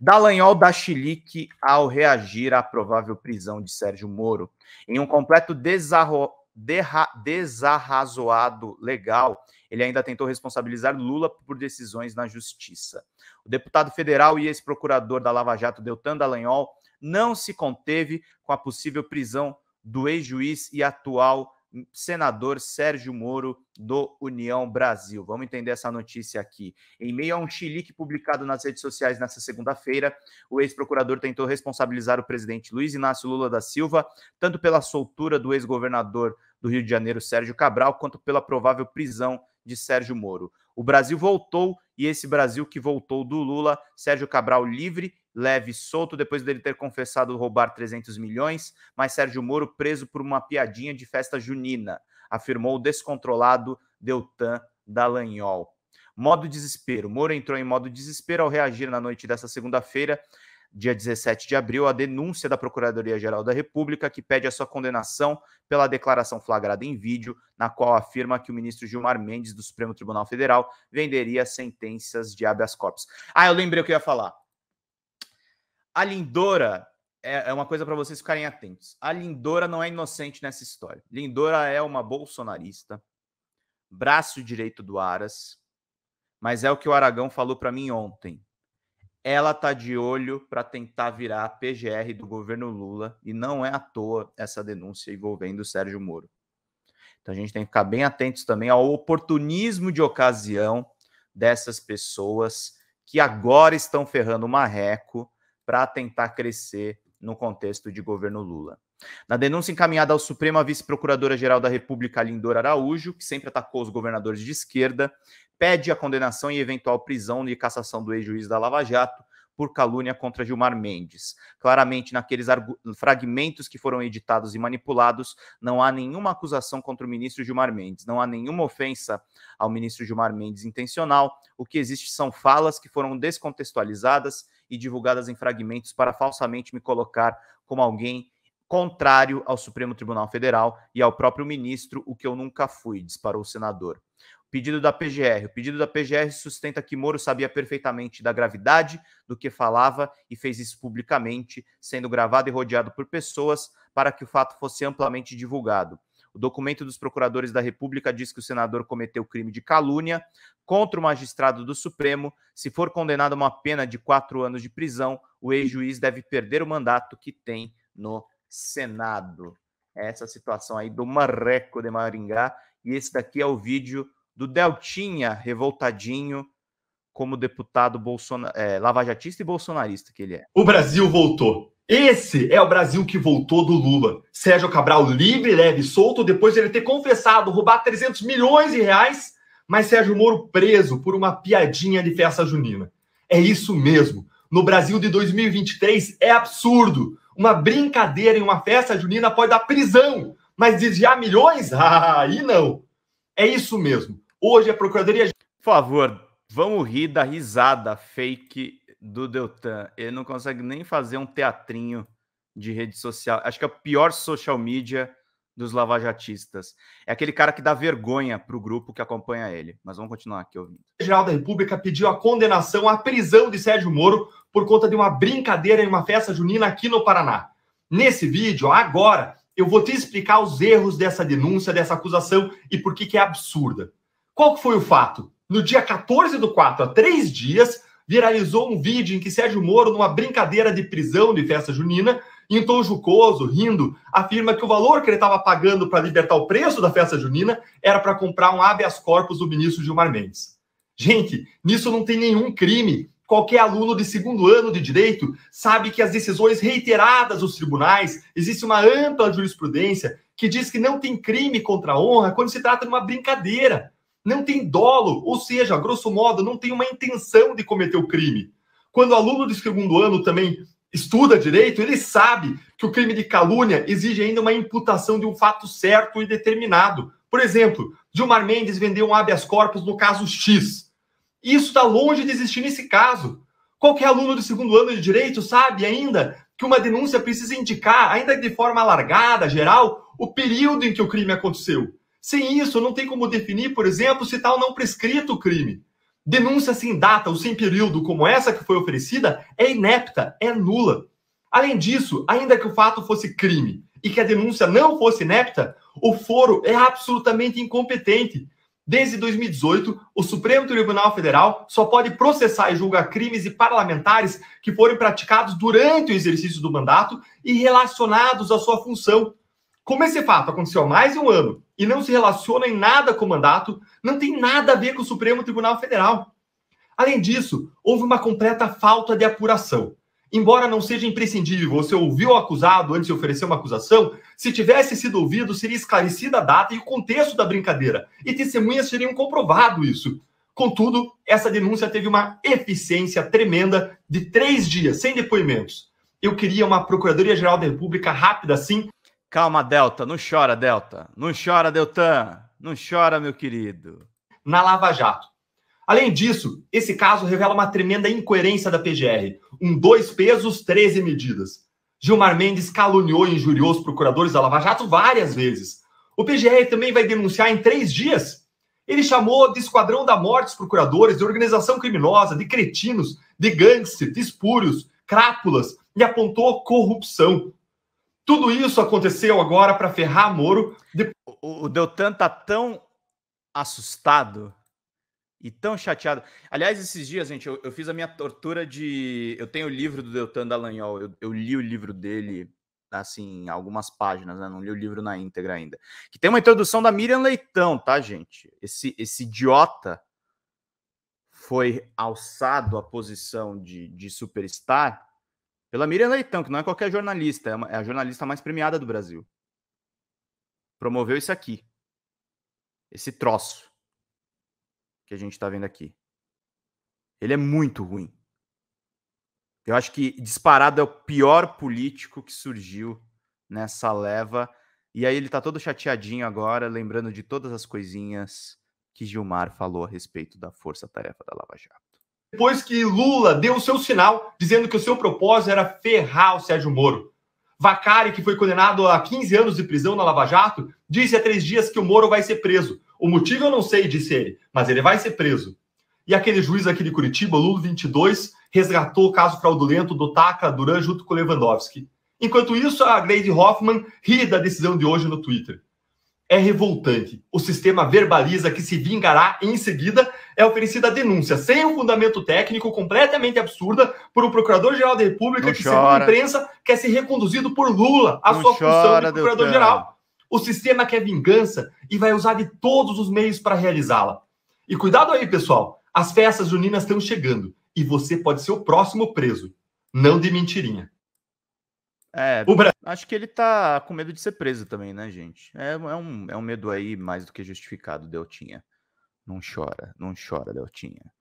Dallagnol dá chilique ao reagir à provável prisão de Sérgio Moro. Em um completo desarro... derra... desarrazoado legal, ele ainda tentou responsabilizar Lula por decisões na justiça. O deputado federal e ex-procurador da Lava Jato, Deltan Dallagnol, não se conteve com a possível prisão do ex-juiz e atual senador Sérgio Moro do União Brasil. Vamos entender essa notícia aqui. Em meio a um chilique publicado nas redes sociais nesta segunda-feira, o ex-procurador tentou responsabilizar o presidente Luiz Inácio Lula da Silva, tanto pela soltura do ex-governador do Rio de Janeiro, Sérgio Cabral, quanto pela provável prisão de Sérgio Moro. O Brasil voltou e esse Brasil que voltou do Lula, Sérgio Cabral livre, leve e solto depois dele ter confessado roubar 300 milhões, mas Sérgio Moro preso por uma piadinha de festa junina, afirmou o descontrolado Deltan Dallagnol. Modo desespero. Moro entrou em modo desespero ao reagir na noite desta segunda-feira dia 17 de abril, a denúncia da Procuradoria-Geral da República, que pede a sua condenação pela declaração flagrada em vídeo, na qual afirma que o ministro Gilmar Mendes, do Supremo Tribunal Federal, venderia sentenças de habeas corpus. Ah, eu lembrei o que eu ia falar. A Lindora é, é uma coisa para vocês ficarem atentos. A Lindora não é inocente nessa história. Lindora é uma bolsonarista, braço direito do Aras, mas é o que o Aragão falou para mim ontem ela tá de olho para tentar virar a PGR do governo Lula e não é à toa essa denúncia envolvendo o Sérgio Moro. Então a gente tem que ficar bem atentos também ao oportunismo de ocasião dessas pessoas que agora estão ferrando o marreco para tentar crescer no contexto de governo Lula. Na denúncia encaminhada ao Supremo, a vice-procuradora-geral da República, Lindor Araújo, que sempre atacou os governadores de esquerda, pede a condenação e eventual prisão e cassação do ex-juiz da Lava Jato por calúnia contra Gilmar Mendes. Claramente, naqueles fragmentos que foram editados e manipulados, não há nenhuma acusação contra o ministro Gilmar Mendes, não há nenhuma ofensa ao ministro Gilmar Mendes intencional. O que existe são falas que foram descontextualizadas e divulgadas em fragmentos para falsamente me colocar como alguém contrário ao Supremo Tribunal Federal e ao próprio ministro, o que eu nunca fui, disparou o senador. O pedido da PGR. O pedido da PGR sustenta que Moro sabia perfeitamente da gravidade do que falava e fez isso publicamente, sendo gravado e rodeado por pessoas para que o fato fosse amplamente divulgado. O documento dos procuradores da República diz que o senador cometeu crime de calúnia contra o magistrado do Supremo. Se for condenado a uma pena de quatro anos de prisão, o ex-juiz deve perder o mandato que tem no Senado. Essa situação aí do Marreco de Maringá. E esse daqui é o vídeo do Deltinha, revoltadinho, como deputado bolsona é, lavajatista e bolsonarista que ele é. O Brasil voltou. Esse é o Brasil que voltou do Lula. Sérgio Cabral livre, leve e solto, depois de ele ter confessado roubar 300 milhões de reais, mas Sérgio Moro preso por uma piadinha de festa junina. É isso mesmo. No Brasil de 2023 é absurdo. Uma brincadeira em uma festa junina pode dar prisão, mas desviar milhões? Ah, aí não. É isso mesmo. Hoje a Procuradoria. Por favor, vamos rir da risada fake do Deltan, ele não consegue nem fazer um teatrinho de rede social. Acho que é o pior social media dos lavajatistas. É aquele cara que dá vergonha para o grupo que acompanha ele. Mas vamos continuar aqui ouvindo. O Geral da República pediu a condenação à prisão de Sérgio Moro por conta de uma brincadeira em uma festa junina aqui no Paraná. Nesse vídeo, agora, eu vou te explicar os erros dessa denúncia, dessa acusação e por que, que é absurda. Qual que foi o fato? No dia 14 do 4, há três dias, viralizou um vídeo em que Sérgio Moro, numa brincadeira de prisão de festa junina, em tom jucoso, rindo, afirma que o valor que ele estava pagando para libertar o preço da festa junina era para comprar um habeas corpus do ministro Gilmar Mendes. Gente, nisso não tem nenhum crime. Qualquer aluno de segundo ano de direito sabe que as decisões reiteradas dos tribunais, existe uma ampla jurisprudência que diz que não tem crime contra a honra quando se trata de uma brincadeira não tem dolo, ou seja, grosso modo, não tem uma intenção de cometer o crime. Quando o aluno de segundo ano também estuda direito, ele sabe que o crime de calúnia exige ainda uma imputação de um fato certo e determinado. Por exemplo, Gilmar Mendes vendeu um habeas corpus no caso X. Isso está longe de existir nesse caso. Qualquer aluno do segundo ano de direito sabe ainda que uma denúncia precisa indicar, ainda de forma alargada, geral, o período em que o crime aconteceu. Sem isso, não tem como definir, por exemplo, se tal tá não prescrito o crime. Denúncia sem data ou sem período, como essa que foi oferecida, é inepta, é nula. Além disso, ainda que o fato fosse crime e que a denúncia não fosse inepta, o foro é absolutamente incompetente. Desde 2018, o Supremo Tribunal Federal só pode processar e julgar crimes e parlamentares que forem praticados durante o exercício do mandato e relacionados à sua função. Como esse fato aconteceu há mais de um ano e não se relaciona em nada com o mandato, não tem nada a ver com o Supremo Tribunal Federal. Além disso, houve uma completa falta de apuração. Embora não seja imprescindível você ouvir o acusado antes de oferecer uma acusação, se tivesse sido ouvido, seria esclarecida a data e o contexto da brincadeira, e testemunhas teriam comprovado isso. Contudo, essa denúncia teve uma eficiência tremenda de três dias, sem depoimentos. Eu queria uma Procuradoria-Geral da República rápida, assim, Calma, Delta. Não chora, Delta. Não chora, Deltan. Não chora, meu querido. Na Lava Jato. Além disso, esse caso revela uma tremenda incoerência da PGR. Um dois pesos, 13 medidas. Gilmar Mendes caluniou e injuriou os procuradores da Lava Jato várias vezes. O PGR também vai denunciar em três dias. Ele chamou de Esquadrão da Morte os procuradores, de organização criminosa, de cretinos, de gangsters, de espúrios, crápulas e apontou corrupção. Tudo isso aconteceu agora para ferrar Moro. O, Deltan tá tão assustado e tão chateado. Aliás, esses dias, gente, eu, eu fiz a minha tortura de. Eu tenho o livro do Deltan Dallagnol, eu, eu li o livro dele assim, algumas páginas, né? Não li o livro na íntegra ainda. Que tem uma introdução da Miriam Leitão, tá, gente? Esse, esse idiota foi alçado à posição de, de superstar pela Miriam Leitão, que não é qualquer jornalista, é, uma, é a jornalista mais premiada do Brasil. Promoveu isso aqui. Esse troço que a gente está vendo aqui. Ele é muito ruim. Eu acho que disparado é o pior político que surgiu nessa leva. E aí ele tá todo chateadinho agora, lembrando de todas as coisinhas que Gilmar falou a respeito da força-tarefa da Lava Jato depois que Lula deu o seu sinal dizendo que o seu propósito era ferrar o Sérgio Moro. Vacari, que foi condenado a 15 anos de prisão na Lava Jato, disse há três dias que o Moro vai ser preso. O motivo eu não sei, disse ele, mas ele vai ser preso. E aquele juiz aqui de Curitiba, Lula 22, resgatou o caso fraudulento do Taka Duran junto com Lewandowski. Enquanto isso, a Gleide Hoffman ri da decisão de hoje no Twitter. É revoltante. O sistema verbaliza que se vingará em seguida é oferecida a denúncia sem um fundamento técnico, completamente absurda, por um Procurador-Geral da República Não que, chora. segundo a imprensa, quer ser reconduzido por Lula à Não sua função de Procurador-Geral. O sistema quer vingança e vai usar de todos os meios para realizá-la. E cuidado aí, pessoal. As festas juninas estão chegando e você pode ser o próximo preso. Não de mentirinha. É, acho que ele tá com medo de ser preso também, né, gente? É, é, um, é um medo aí mais do que justificado, Deltinha. Não chora, não chora, Deltinha.